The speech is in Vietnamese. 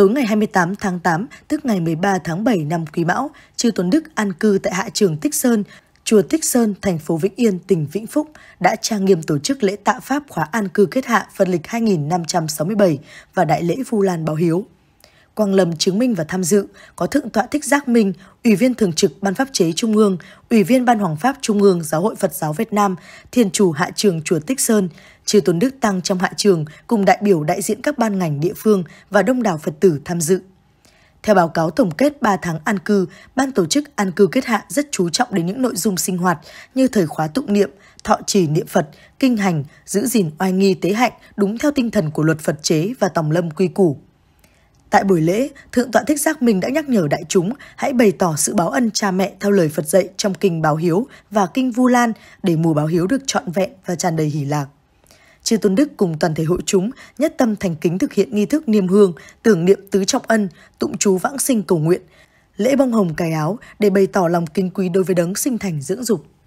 Tối ngày 28 tháng 8, tức ngày 13 tháng 7 năm Quý Mão, chư Tuấn Đức an cư tại hạ trường Tích Sơn, chùa Tích Sơn, thành phố Vĩnh Yên, tỉnh Vĩnh Phúc đã trang nghiêm tổ chức lễ tạ pháp khóa an cư kết hạ phân lịch 2567 và đại lễ Vu Lan báo hiếu. Quang Lâm chứng minh và tham dự có Thượng tọa Thích Giác Minh, Ủy viên Thường trực Ban Pháp chế Trung ương, Ủy viên Ban Hoàng Pháp Trung ương Giáo hội Phật giáo Việt Nam, Thiền chủ Hạ trường Chùa Tích Sơn, Chư Tôn Đức Tăng trong Hạ trường cùng đại biểu đại diện các ban ngành địa phương và đông đảo Phật tử tham dự. Theo báo cáo tổng kết 3 tháng an cư, ban tổ chức an cư kết hạ rất chú trọng đến những nội dung sinh hoạt như thời khóa tụng niệm, thọ trì niệm Phật, kinh hành, giữ gìn oai nghi tế hạnh đúng theo tinh thần của luật Phật chế và tòng lâm quy củ. Tại buổi lễ, Thượng tọa Thích Giác Minh đã nhắc nhở đại chúng hãy bày tỏ sự báo ân cha mẹ theo lời Phật dạy trong kinh Báo Hiếu và kinh Vu Lan để mùa báo hiếu được trọn vẹn và tràn đầy hỷ lạc. Chư Tôn Đức cùng toàn thể hội chúng nhất tâm thành kính thực hiện nghi thức niêm hương, tưởng niệm tứ trọng ân, tụng chú vãng sinh cầu nguyện, lễ bông hồng cài áo để bày tỏ lòng kính quý đối với đấng sinh thành dưỡng dục.